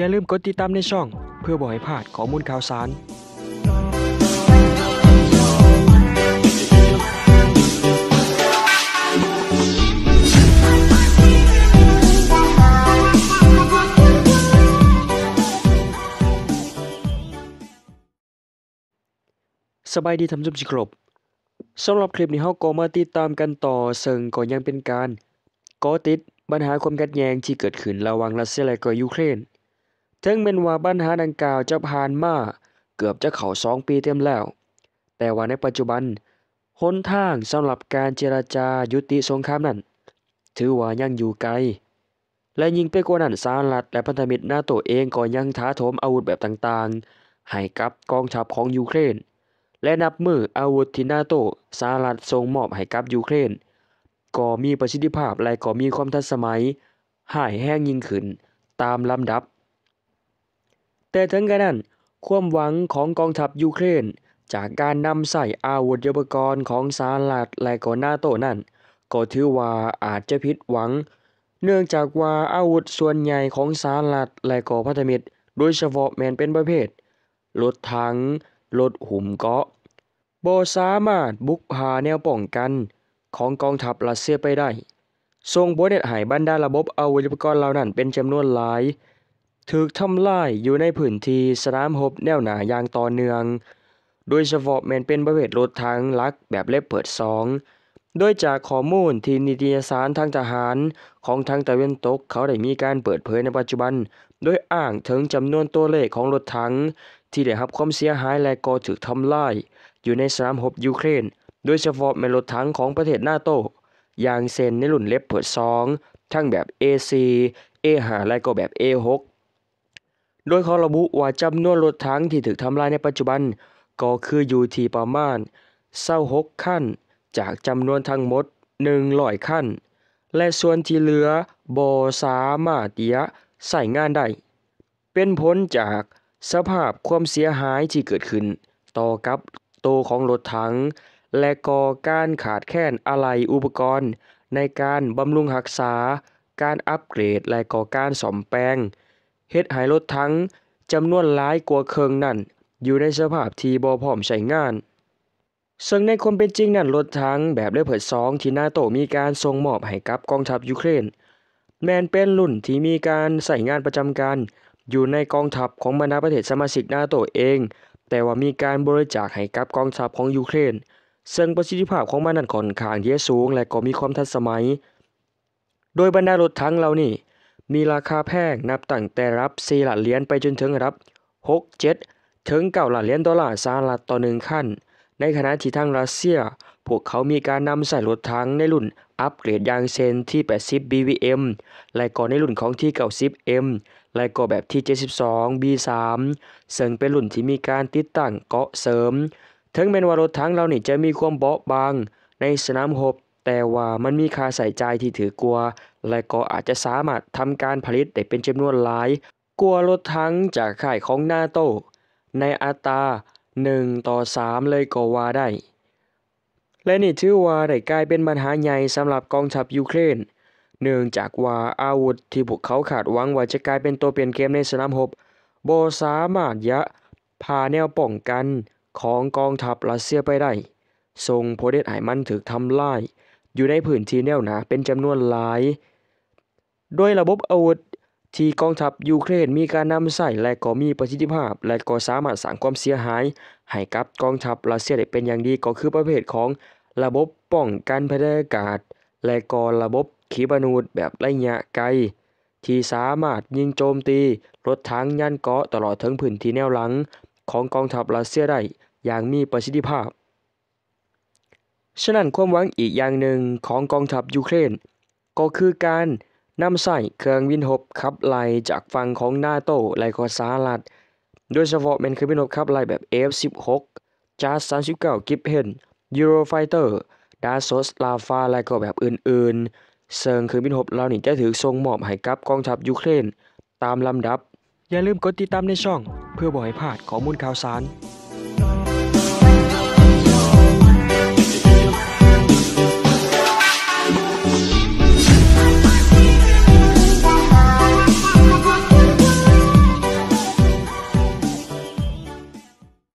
อย่าลืมกดติดตามในช่องเพื่อบ่อหพลาดข้อมูลข่าวสาร สบายดีทำจุบจิกรบ สำหรับคลิปนี้เฮาก็มาติดตามกันต่อซึ่งก็ยังเป็นการก่อติดปัญหาความขัดแย้งที่เกิดขึ้นระหว่างรัสเซียและก็ยูเครนถึงแม้ว่าปัญหาดังกล่าวจะผ่านมาเกือบจะเข้าสองปีเต็มแล้ว แต่ว่าในปัจจุบันหนทางสำหรับการเจรจายุติสงครามนั้น ถือว่ายังอยู่ไกล และยิ่งไปกว่านั้นสหรัฐและพันธมิตรนาโตเองก็ยังท้าโถมอาวุธแบบต่างๆ ให้กับกองทัพของยูเครน และนับมืออาวุธที่นาโตสหรัฐส่งมอบให้กับยูเครน ก็มีประสิทธิภาพและก็มีความทันสมัยหายแห้งยิ่งขึ้นตามลำดับแต่ถึงกระนั้น ความหวังของกองทัพยูเครนจากการนำใส่อาวุธยุทโธปกรณ์ของสหรัฐและก็นาโตนั้นก็ถือว่าอาจจะผิดหวัง เนื่องจากว่าอาวุธส่วนใหญ่ของสหรัฐและก็พันธมิตรโดยเฉพาะแมนเป็นประเภทรถถัง รถหุ่มเกาะบ่สามารถบุกพาแนวป้องกันของกองทัพรัสเซียไปได้ส่งผลให้บรรดาระบบอาวุธยุทโธปกรณ์เหล่านั้น เป็นจำนวนหลายถูกทำลายอยู่ในพื้นที่สนามหบแนวหนาอย่างต่อเนื่อง โดยเฉพาะแมนเป็นประเภทรถทัง ลักแบบเล็บเปิดสอง โดยจากข้อมูลที่นิตยสารทางทหารของทางตะเวนตกเขาได้มีการเปิดเผยในปัจจุบัน โดยอ้างถึงจำนวนตัวเลขของรถถัง ที่ได้รับความเสียหายและก่อถูกทำลายอยู่ในสนามหบยูเครน โดยเฉพาะ่นรถถังของประเทศนาโตอย่างเซนในรุ่นเล็บเปิดสองทั้งแบบ AC A5 และก็แบบ A6 โดยเขาระบุว่าจำนวนรถถังที่ถูกทำลายในปัจจุบัน ก็คืออยู่ที่ประมาณห6ขั้น จากจำนวนทั้งหมด 100ขั้นและส่วนที่เหลือบอสามารถยีะใส่งานได้ เป็นผลจากสภาพความเสียหายที่เกิดขึ้น ต่อกับโตของรถถัง และก่อการขาดแคลนอะไหล่อุปกรณ์ ในการบำรุงรักษา การอัปเกรดและก่อการสอมแปลงเฮ็ดให้รถถังจำนวนหลายกว่าเครื่องนั้นอยู่ในสภาพที่บ่พร้อมใช้งาน ซึ่งในความเป็นจริงนั้นรถถังแบบเลเพิด 2 ที่นาโตมีการส่งมอบให้กับกองทัพยูเครน แมนเป็นรุ่นที่มีการใส่งานประจำการอยู่ในกองทัพของบรรดาประเทศสมาชิกนาโตเอง แต่ว่ามีการบริจาคให้กับกองทัพของยูเครน ซึ่งประสิทธิภาพของมันนั้นค่อนข้างที่จะสูง และก็มีความทันสมัย โดยบรรดารถถังเหล่านี้มีราคาแพงนับตั้งแต่รับ 4 หลักเหรียญไปจนถึงรับ 6 7 ถึงเก้าหลักเหรียญดอลลาร์สหรัฐต่อหนึ่งขั้น ในขณะที่ทางรัสเซียพวกเขามีการนำใส่รถถังในรุ่นอัปเกรดยางเซนที่ 80 BVM และก่นในรุ่นของที่ 90M และก็แบบที่ 72 B3 ซึ่งเป็นรุ่นที่มีการติดตั้งเกาะเสริม ถึงแม้ว่ารถถังเรานี่จะมีความเบาบาง ในสนามหบแต่ว่ามันมีค่าใส่ใจที่ถือกลัว และก็อาจจะสามารถทำการผลิตได้เป็นจำนวนหลาย กลัวลดทั้งจากข่ายของนาโตในอัตรา1 ต่อ 3 เลยก็ว่าได้ และนี่ถือว่าได้กลายเป็นปัญหาใหญ่สำหรับกองทัพยูเครนเนื่องจากว่าอาวุธที่พวกเขาขาดหวังว่าจะกลายเป็นตัวเปลี่ยนเกมในสนามหบโบสามารถยะ พาแนวป้องกันของกองทัพรัสเซียไปได้ ส่งโพเดตไอมันถึกทำลายอยู่ในผืนที่แนวหนาเป็นจำนวนหลายโดยระบบอาวุธที่กองทัพยูเครนมีการนำใส่และก็มีประสิทธิภาพและก็สามารถสร้างความเสียหายให้กับกองทัพรัสเซียได้เป็นอย่างดีก็คือประเภทของระบบป้องกันภัยอากาศ และก็ระบบขีปนาวุธแบบระยะไกลที่สามารถยิงโจมตีรถถังยันเกาะตลอดทั้งพื้นที่แนวหลัง ของกองทัพรัสเซียได้อย่างมีประสิทธิภาพฉะนั้นความหวังอีกอย่างหนึ่งของกองทัพยูเครน ก็คือการนำใส่เครื่องบินหบขับไล่จากฝั่งของนาโตและก็สหรัฐโดยเฉพาะเป็นเครื่องบินหบขับไล่แบบ F16 จัาส39กิปเฮนยูโรไฟเตอร์ดาโซสลาฟาและก็แบบอื่นๆเซิงเครื่องบินหบเหล่านี้จะถือส่งมอบให้กับกองทัพยูเครนตามลำดับอย่าลืมกดติดตามในช่องเพื่อบ่ให้พลาดข้อมูลข่าวสาร